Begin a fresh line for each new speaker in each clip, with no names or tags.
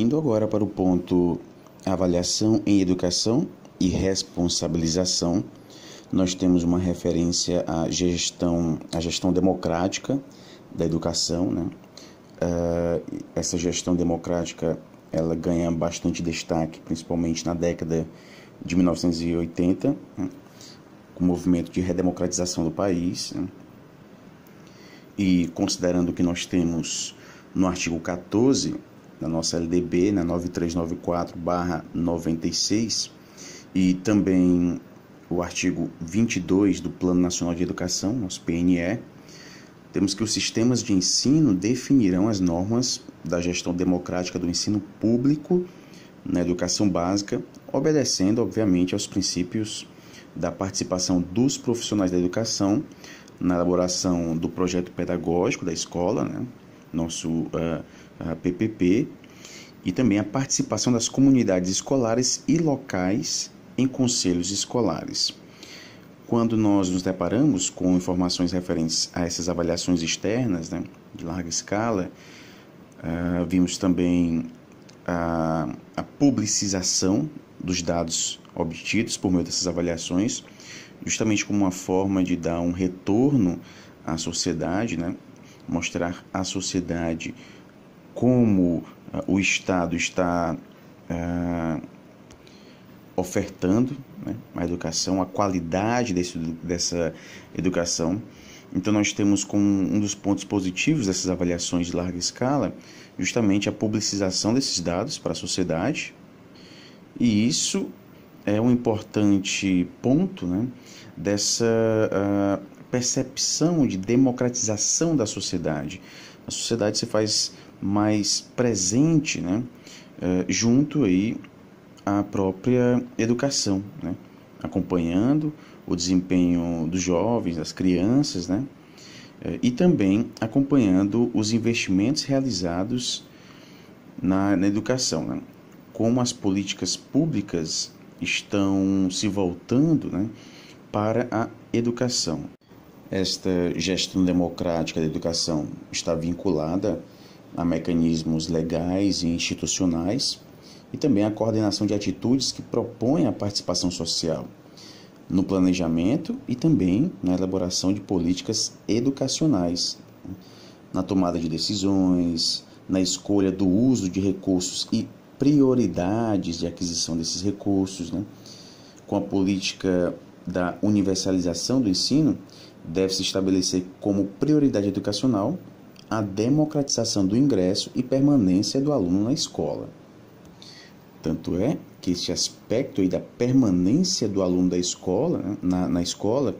Indo agora para o ponto avaliação em educação e responsabilização, nós temos uma referência à gestão, à gestão democrática da educação, né? Uh, essa gestão democrática ela ganha bastante destaque, principalmente na década de 1980, né? com o movimento de redemocratização do país. Né? E considerando que nós temos no artigo 14 na nossa LDB, na 9394-96, e também o artigo 22 do Plano Nacional de Educação, nosso PNE, temos que os sistemas de ensino definirão as normas da gestão democrática do ensino público na educação básica, obedecendo, obviamente, aos princípios da participação dos profissionais da educação na elaboração do projeto pedagógico da escola, né? nosso uh, a PPP, e também a participação das comunidades escolares e locais em conselhos escolares. Quando nós nos deparamos com informações referentes a essas avaliações externas, né, de larga escala, uh, vimos também a, a publicização dos dados obtidos por meio dessas avaliações, justamente como uma forma de dar um retorno à sociedade, né, mostrar à sociedade como ah, o Estado está ah, ofertando né, a educação, a qualidade desse, dessa educação. Então, nós temos como um dos pontos positivos dessas avaliações de larga escala justamente a publicização desses dados para a sociedade, e isso é um importante ponto né, dessa ah, percepção de democratização da sociedade. A sociedade se faz mais presente, né, eh, junto aí à própria educação, né, acompanhando o desempenho dos jovens, das crianças, né, eh, e também acompanhando os investimentos realizados na, na educação, né, como as políticas públicas estão se voltando, né, para a educação. Esta gestão democrática da educação está vinculada a mecanismos legais e institucionais e também a coordenação de atitudes que propõem a participação social no planejamento e também na elaboração de políticas educacionais, né? na tomada de decisões, na escolha do uso de recursos e prioridades de aquisição desses recursos, né? com a política da universalização do ensino, deve se estabelecer como prioridade educacional a democratização do ingresso e permanência do aluno na escola. Tanto é que este aspecto aí da permanência do aluno da escola, né, na, na, escola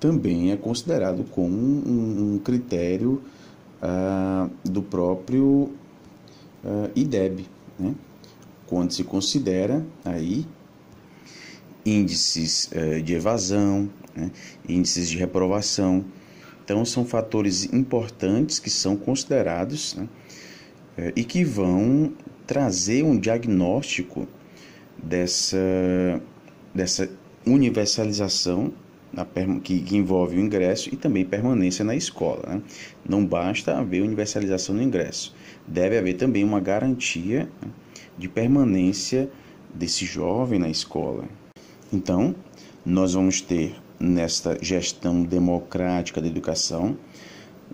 também é considerado como um, um critério ah, do próprio ah, IDEB, né, quando se considera aí índices eh, de evasão, né, índices de reprovação então, são fatores importantes que são considerados né, é, e que vão trazer um diagnóstico dessa, dessa universalização que, que, envolve o ingresso e também permanência na escola. Né? Não basta haver universalização no ingresso, deve haver também uma garantia né, de permanência desse jovem na escola. Então, nós vamos ter nesta gestão democrática da educação,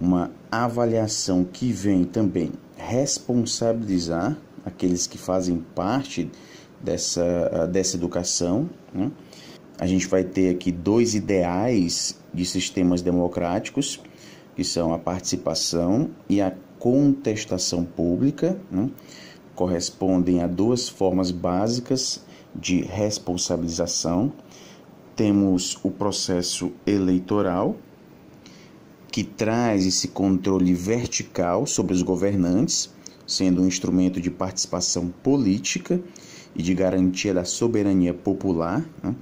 uma avaliação que vem também responsabilizar aqueles que fazem parte dessa, ah, dessa educação. Né? A gente vai ter aqui dois ideais de sistemas democráticos, que são a participação e a contestação pública, né? correspondem a duas formas básicas de responsabilização temos o processo eleitoral, que traz esse controle vertical sobre os governantes, sendo um instrumento de participação política e de garantia da soberania popular. Né?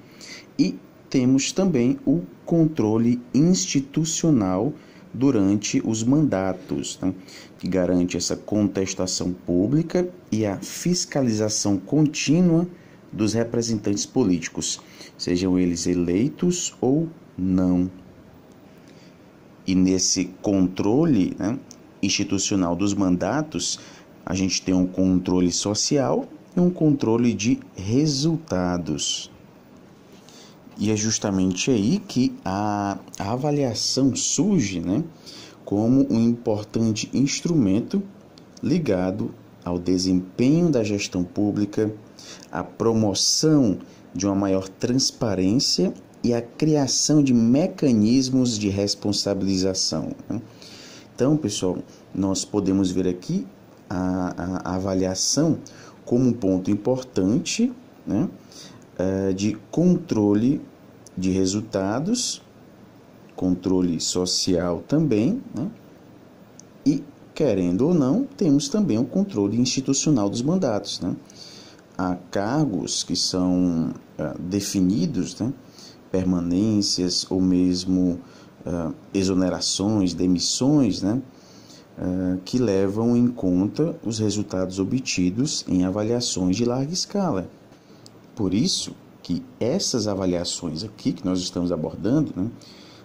E temos também o controle institucional durante os mandatos, né? que garante essa contestação pública e a fiscalização contínua dos representantes políticos, sejam eles eleitos ou não. E nesse controle né, institucional dos mandatos, a gente tem um controle social e um controle de resultados. E é justamente aí que a, a avaliação surge né, como um importante instrumento ligado ao desempenho da gestão pública, à promoção de uma maior transparência e à criação de mecanismos de responsabilização. Né? Então, pessoal, nós podemos ver aqui a, a, a avaliação como um ponto importante né, é, de controle de resultados, controle social também, né, e querendo ou não, temos também o controle institucional dos mandatos. Né? Há cargos que são uh, definidos, né? permanências ou mesmo uh, exonerações, demissões, né? Uh, que levam em conta os resultados obtidos em avaliações de larga escala. Por isso que essas avaliações aqui que nós estamos abordando né,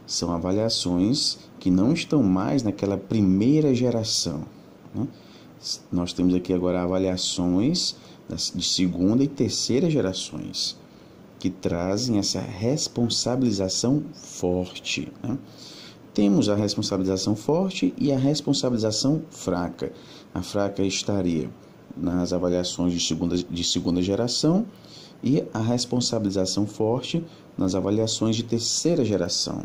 são avaliações que não estão mais naquela primeira geração. Né? Nós temos aqui agora avaliações de segunda e terceira gerações que trazem essa responsabilização forte. Né? Temos a responsabilização forte e a responsabilização fraca. A fraca estaria nas avaliações de segunda, de segunda geração e a responsabilização forte nas avaliações de terceira geração.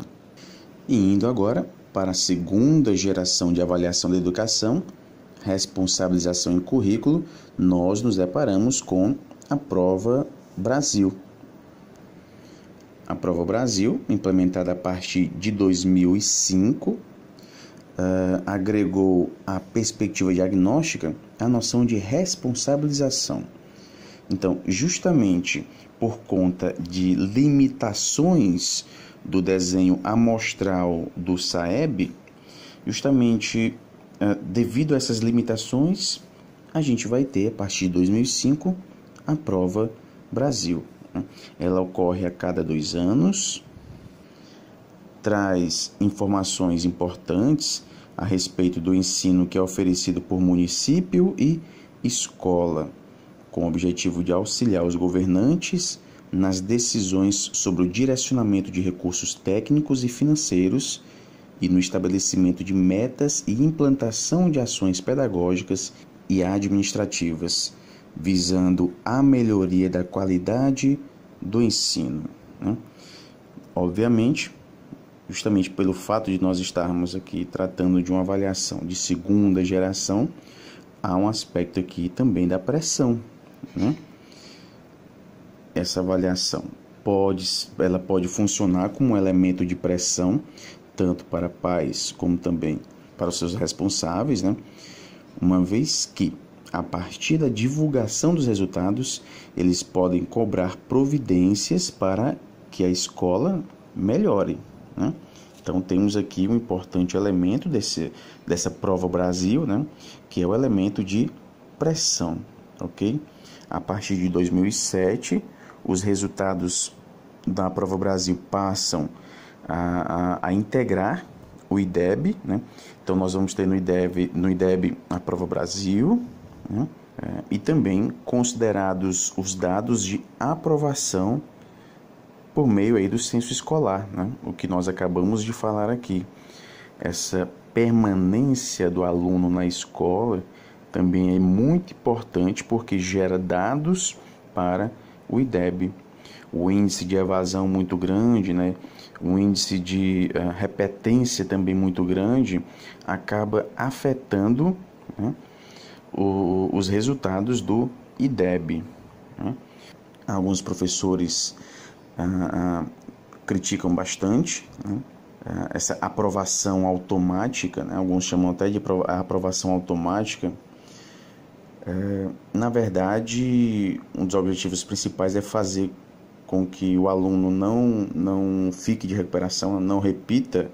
E indo agora para a segunda geração de avaliação da educação, responsabilização em currículo, nós nos deparamos com a prova Brasil. A prova Brasil, implementada a partir de 2005, uh, eh, agregou à perspectiva diagnóstica a noção de responsabilização então, justamente por conta de limitações do desenho amostral do Saeb, justamente eh, devido a essas limitações, a gente vai ter, a partir de 2005, a prova Brasil. Né? Ela ocorre a cada dois anos, traz informações importantes a respeito do ensino que é oferecido por município e escola com o objetivo de auxiliar os governantes nas decisões sobre o direcionamento de recursos técnicos e financeiros e no estabelecimento de metas e implantação de ações pedagógicas e administrativas, visando a melhoria da qualidade do ensino. Né? Obviamente, justamente pelo fato de nós estarmos aqui tratando de uma avaliação de segunda geração, há um aspecto aqui também da pressão né? Essa avaliação pode, ela pode funcionar como um elemento de pressão, tanto para pais como também para os seus responsáveis, né? uma vez que, a partir da divulgação dos resultados, eles podem cobrar providências para que a escola melhore. Né? Então temos aqui um importante elemento desse, dessa prova Brasil, né? que é o elemento de pressão, ok? a partir de 2007, os resultados da Prova Brasil passam a, a, a integrar o IDEB, né? Então nós vamos ter no IDEB, no IDEB a Prova Brasil, né? É, e também considerados os dados de aprovação por meio aí do censo escolar, né? O que nós acabamos de falar aqui, essa permanência do aluno na escola também é muito importante porque gera dados para o IDEB. O índice de evasão muito grande, né? o índice de uh, repetência também muito grande, acaba afetando né? o, os resultados do IDEB. Né? Alguns professores uh, uh, criticam bastante né? Ah, essa aprovação automática, né? alguns chamam até de aprovação automática é, na verdade, um dos objetivos principais é fazer com que o aluno não, não fique de recuperação, não repita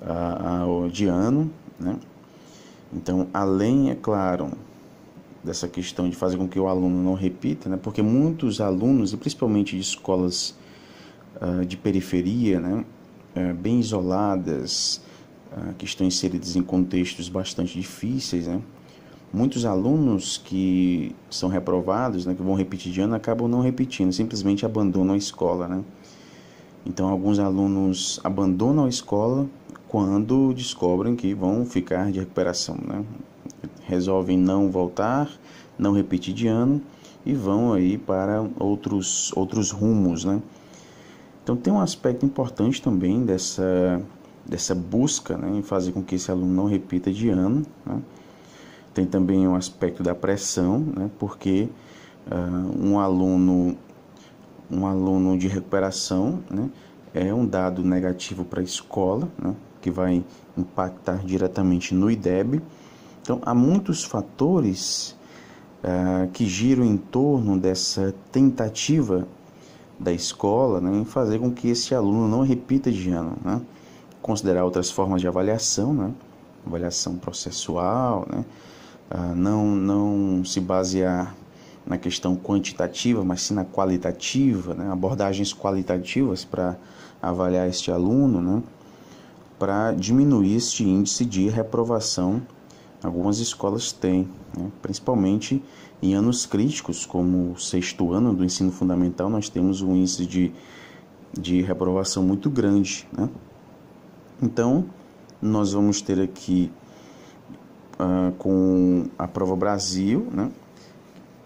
a, a, de ano. Né? Então, além, é claro, dessa questão de fazer com que o aluno não repita, né? porque muitos alunos, e principalmente de escolas uh, de periferia, né? Uh, bem isoladas, uh, ah, que estão inseridas em contextos bastante difíceis, né? muitos alunos que são reprovados, né, que vão repetir de ano, acabam não repetindo, simplesmente abandonam a escola, né? Então, alguns alunos abandonam a escola quando descobrem que vão ficar de recuperação, né? Resolvem não voltar, não repetir de ano e vão aí para outros, outros rumos, né? Então, tem um aspecto importante também dessa, dessa busca né, em fazer com que esse aluno não repita de ano, né? Tem também o aspecto da pressão, né? porque uh, um aluno um aluno de recuperação né? é um dado negativo para a escola, né? que vai impactar diretamente no IDEB. Então, há muitos fatores uh, que giram em torno dessa tentativa da escola né, em fazer com que esse aluno não repita de ano. Né? Considerar outras formas de avaliação, né? avaliação processual, né? Ah, não, não se basear na questão quantitativa, mas sim na qualitativa, né? abordagens qualitativas para avaliar este aluno, né? para diminuir este índice de reprovação algumas escolas têm, né? principalmente em anos críticos, como o sexto ano do ensino fundamental, nós temos um índice de, de reprovação muito grande. Né? Então, nós vamos ter aqui ah, com a Prova Brasil, né?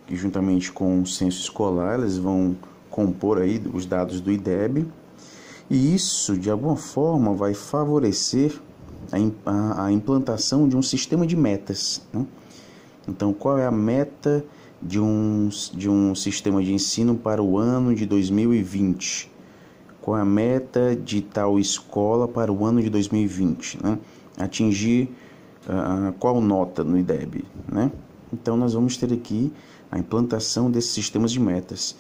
que juntamente com o censo escolar, eles vão compor aí os dados do IDEB. E isso, de alguma forma, vai favorecer a, implantação de um sistema de metas. Né? Então, qual é a meta de um, de um sistema de ensino para o ano de 2020? Qual é a meta de tal escola para o ano de 2020? Né? Atingir uh, qual nota no IDEB, né? Então nós vamos ter aqui a implantação desses sistemas de metas.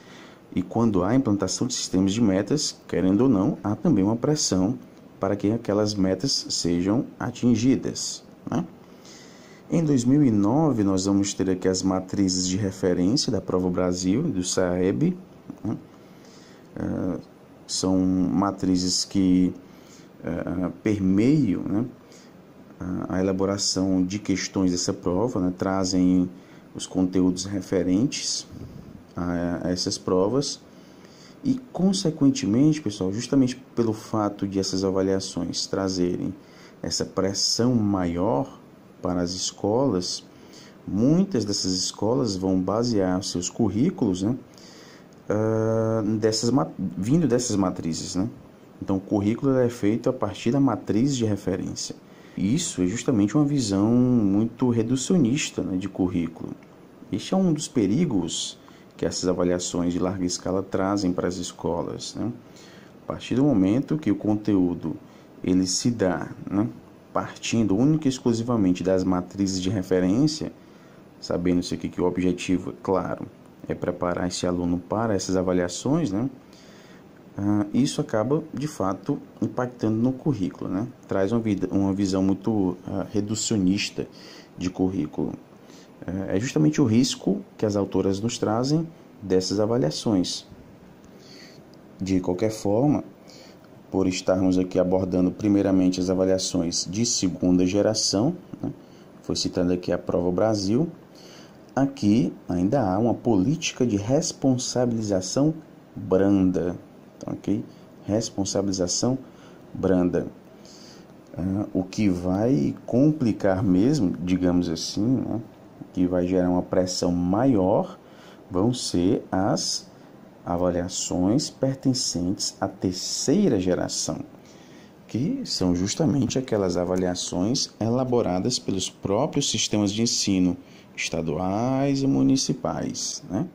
E quando há implantação de sistemas de metas, querendo ou não, há também uma pressão para que aquelas metas sejam atingidas. Né? Em 2009, nós vamos ter aqui as matrizes de referência da Prova Brasil e do SAEB. Né? Uh, são matrizes que uh, permeiam né? a elaboração de questões dessa prova, né, trazem os conteúdos referentes a, a essas provas e, consequentemente, pessoal, justamente pelo fato de essas avaliações trazerem essa pressão maior para as escolas, muitas dessas escolas vão basear seus currículos, né, uh, dessas, vindo dessas matrizes, né? Então, o currículo é feito a partir da matriz de referência. Isso é justamente uma visão muito reducionista né, de currículo. Este é um dos perigos que essas avaliações de larga escala trazem para as escolas. Né? A partir do momento que o conteúdo ele se dá né, partindo única e exclusivamente das matrizes de referência, sabendo-se que o objetivo, claro, é preparar esse aluno para essas avaliações, né? Ah, isso acaba de fato impactando no currículo, né? traz uma, vida, uma visão muito uh, reducionista de currículo. Uh, é justamente o risco que as autoras nos trazem dessas avaliações. De qualquer forma, por estarmos aqui abordando primeiramente as avaliações de segunda geração, né? foi citada aqui a Prova Brasil, aqui ainda há uma política de responsabilização branda então, aqui, responsabilização branda. Ah, o que vai complicar mesmo, digamos assim, né, que vai gerar uma pressão maior, vão ser as avaliações pertencentes à terceira geração, que são justamente aquelas avaliações elaboradas pelos próprios sistemas de ensino estaduais e municipais, né?